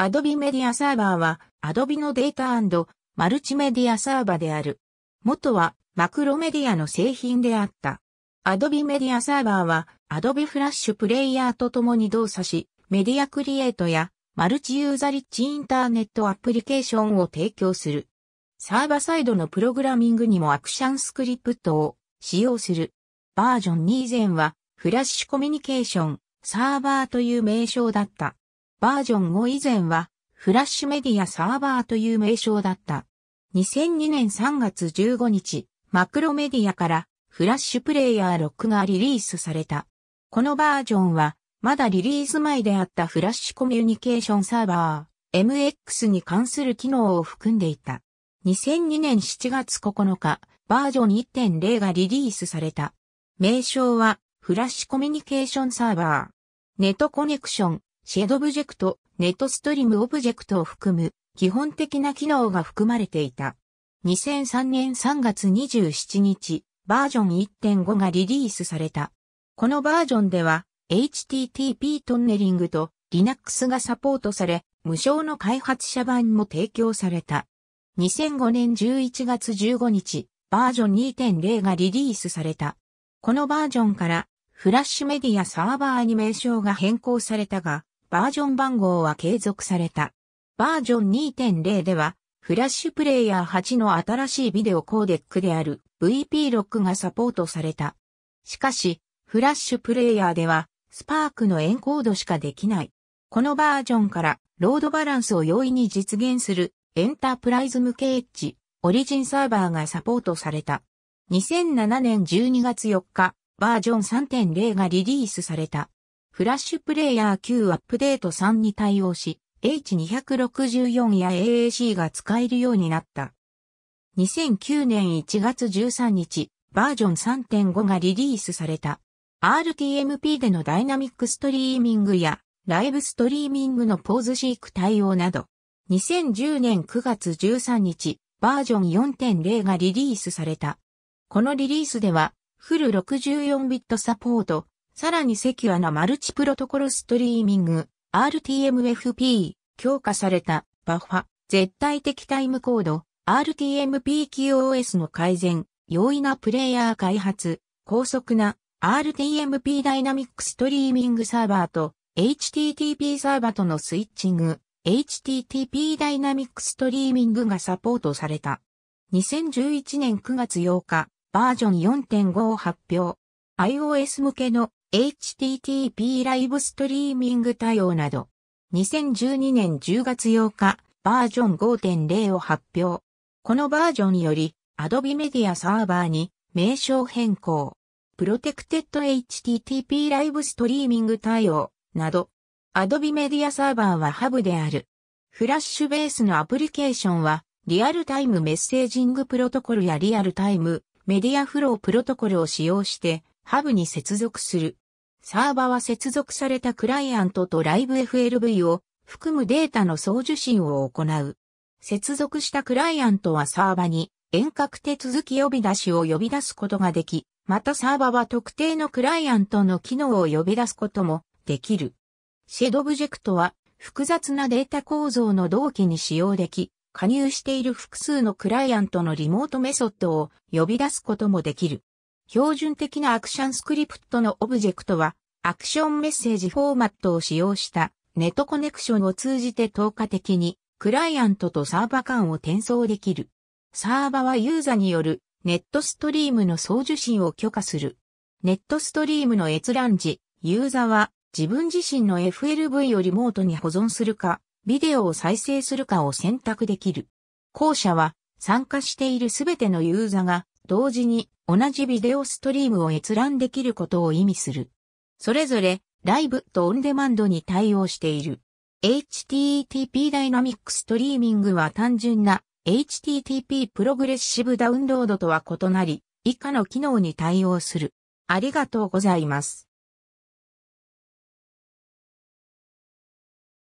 Adobe Media Server は Adobe のデータマルチメディアサーバーである。元はマクロメディアの製品であった。Adobe Media Server は Adobe Flash プレイヤーと共に動作し、メディアクリエイトやマルチユーザリッチインターネットアプリケーションを提供する。サーバサイドのプログラミングにもアクションスクリプトを使用する。バージョン2以前はフラッシュコミュニケーションサーバーという名称だった。バージョン5以前は、フラッシュメディアサーバーという名称だった。2002年3月15日、マクロメディアからフラッシュプレイヤー6がリリースされた。このバージョンは、まだリリース前であったフラッシュコミュニケーションサーバー、MX に関する機能を含んでいた。2002年7月9日、バージョン1.0がリリースされた。名称は、フラッシュコミュニケーションサーバー。ネットコネクション、シェードオブジェクト、ネットストリームオブジェクトを含む基本的な機能が含まれていた。2003年3月27日、バージョン1.5がリリースされた。このバージョンでは HTTP トンネリングと Linux がサポートされ、無償の開発者版も提供された。2005年11月15日、バージョン2.0がリリースされた。このバージョンからフラッシュメディアサーバーに名称が変更されたが、バージョン番号は継続された。バージョン2.0では、フラッシュプレイヤー8の新しいビデオコーデックである VP6 がサポートされた。しかし、フラッシュプレイヤーでは、スパークのエンコードしかできない。このバージョンから、ロードバランスを容易に実現する、エンタープライズ向けエッジ、オリジンサーバーがサポートされた。2007年12月4日、バージョン3.0がリリースされた。フラッシュプレイヤー Q アップデート3に対応し、H264 や AAC が使えるようになった。2009年1月13日、バージョン3.5がリリースされた。RTMP でのダイナミックストリーミングやライブストリーミングのポーズシーク対応など、2010年9月13日、バージョン4.0がリリースされた。このリリースでは、フル64ビットサポート、さらにセキュアなマルチプロトコルストリーミング、RTMFP、強化された、バッファ、絶対的タイムコード、RTMPQOS の改善、容易なプレイヤー開発、高速な RTMP ダイナミックストリーミングサーバーと HTTP サーバーとのスイッチング、HTTP ダイナミックストリーミングがサポートされた。2011年9月8日、バージョン4.5を発表。iOS 向けの http ライブストリーミング対応など、2012年10月8日、バージョン5.0を発表。このバージョンにより、Adobe Media Server に名称変更。Protected HTTP ライブストリーミング対応など、Adobe Media Server はハブである。フラッシュベースのアプリケーションは、リアルタイムメッセージングプロトコルやリアルタイムメディアフロープロトコルを使用して、ハブに接続する。サーバは接続されたクライアントとライブ FLV を含むデータの送受信を行う。接続したクライアントはサーバに遠隔手続き呼び出しを呼び出すことができ、またサーバは特定のクライアントの機能を呼び出すこともできる。シェドオブジェクトは複雑なデータ構造の同期に使用でき、加入している複数のクライアントのリモートメソッドを呼び出すこともできる。標準的なアクションスクリプトのオブジェクトは、アクションメッセージフォーマットを使用したネットコネクションを通じて透過的にクライアントとサーバ間を転送できる。サーバはユーザによるネットストリームの送受信を許可する。ネットストリームの閲覧時、ユーザは自分自身の FLV をリモートに保存するか、ビデオを再生するかを選択できる。後者は参加しているすべてのユーザが同時に同じビデオストリームを閲覧できることを意味する。それぞれ、ライブとオンデマンドに対応している。HTTP ダイナミックストリーミングは単純な HTTP プログレッシブダウンロードとは異なり、以下の機能に対応する。ありがとうございます。